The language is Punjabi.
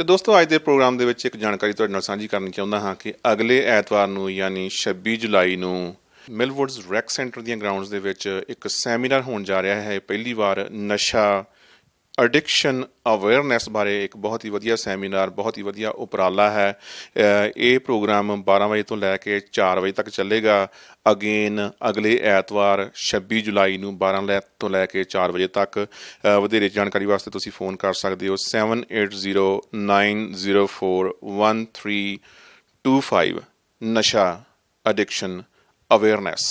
ਤੇ ਦੋਸਤੋ ਅੱਜ ਦੇ ਪ੍ਰੋਗਰਾਮ ਦੇ ਵਿੱਚ ਇੱਕ ਜਾਣਕਾਰੀ ਤੁਹਾਡੇ ਨਾਲ ਸਾਂਝੀ ਕਰਨੀ ਚਾਹੁੰਦਾ ਹਾਂ ਕਿ ਅਗਲੇ ਐਤਵਾਰ ਨੂੰ ਯਾਨੀ 26 ਜੁਲਾਈ ਨੂੰ ਮਿਲਵੁੱਡਸ ਰੈਕ ਸੈਂਟਰ ਦੀਆਂ ਗਰਾਊਂਡਸ ਦੇ ਵਿੱਚ ਇੱਕ ਸੈਮੀਨਾਰ ਹੋਣ ਜਾ ਰਿਹਾ ਹੈ ਪਹਿਲੀ ਵਾਰ ਨਸ਼ਾ ਐਡਿਕਸ਼ਨ ਅਵੇਅਰਨੈਸ ਬਾਰੇ ਇੱਕ ਬਹੁਤ ਹੀ ਵਧੀਆ ਸੈਮੀਨਾਰ ਬਹੁਤ ਹੀ ਵਧੀਆ ਉਪਰਾਲਾ ਹੈ ਇਹ ਪ੍ਰੋਗਰਾਮ 12 ਵਜੇ ਤੋਂ ਲੈ ਕੇ 4 ਵਜੇ ਤੱਕ ਚੱਲੇਗਾ ਅਗੇਨ ਅਗਲੇ ਐਤਵਾਰ 26 ਜੁਲਾਈ ਨੂੰ 12 ਤੋਂ ਲੈ ਕੇ 4 ਵਜੇ ਤੱਕ ਵਧੇਰੇ ਜਾਣਕਾਰੀ ਵਾਸਤੇ ਤੁਸੀਂ ਫੋਨ ਕਰ ਸਕਦੇ ਹੋ 7809041325 ਨਸ਼ਾ ਐਡਿਕਸ਼ਨ ਅਵੇਅਰਨੈਸ